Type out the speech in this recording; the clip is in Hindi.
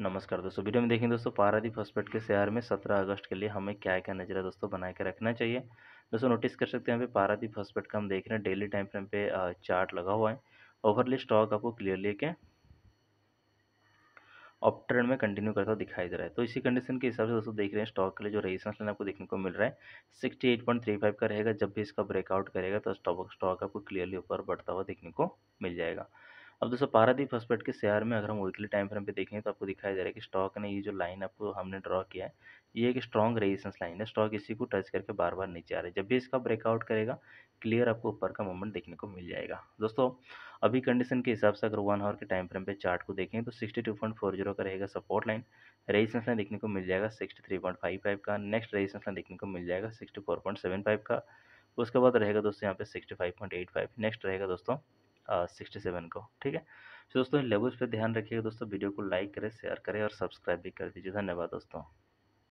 नमस्कार दोस्तों वीडियो में देखें दोस्तों पारादीप हॉस्पिटल के शहर में 17 अगस्त के लिए हमें क्या क्या नजरा दोस्तों बना के रखना चाहिए दोस्तों नोटिस कर सकते हैं पारादीप हॉस्पिटल का हम देख रहे हैं डेली टाइम फ्रेम पे चार्ट लगा हुआ है ओवरली स्टॉक आपको क्लियरली के अप ट्रेंड में कंटिन्यू करता हुआ दिखाई दे रहा है तो इसी कंडीशन के हिसाब से दोस्तों देख रहे हैं स्टॉक के लिए जो रेजिस्टेंस लाइन आपको देखने को मिल रहा है sixty eight point three five का रहेगा जब भी इसका ब्रेकआउट करेगा तो स्टॉक स्टॉक आपको क्लियरली ऊपर बढ़ता हुआ देखने को मिल जाएगा अब दोस्तों पारादीप हॉस्पिटल के शेयर में अगर हम वीकली टाइम फ्रेम पे देखें तो आपको दिखाया जा रहा है कि स्टॉक ने ये जो लाइन आपको हमने ड्रॉ किया है ये एक स्ट्रॉन्ग रेजिस्टेंस लाइन है स्टॉक इसी को टच करके बार बार नीचे आ रहा है जब भी इसका ब्रेकआउट करेगा क्लियर आपको ऊपर का मूवमेंट देखने को मिल जाएगा दोस्तों अभी कंडीशन के हिसाब से अगर वन आवर के टाइम फ्रेम पे चार्ट को देखें तो sixty two point four zero का रहेगा सपोर्ट लाइन रेजिस्टेंस लाइन देखने को मिल जाएगा sixty three point five five का नेक्स्ट रेजिस्टेंस लाइन देखने को मिल जाएगा sixty four point seven five का उसके बाद रहेगा दोस्तों यहाँ पे sixty five point eight five next रहेगा दोस्तों सिक्सटी सेवन को ठीक है तो दोस्तों इन लेवल्स पे ध्यान रखिएगा दोस्तों वीडियो को लाइक करें शेयर करें और सब्सक्राइब भी कर दीजिए धन्यवाद दोस्तों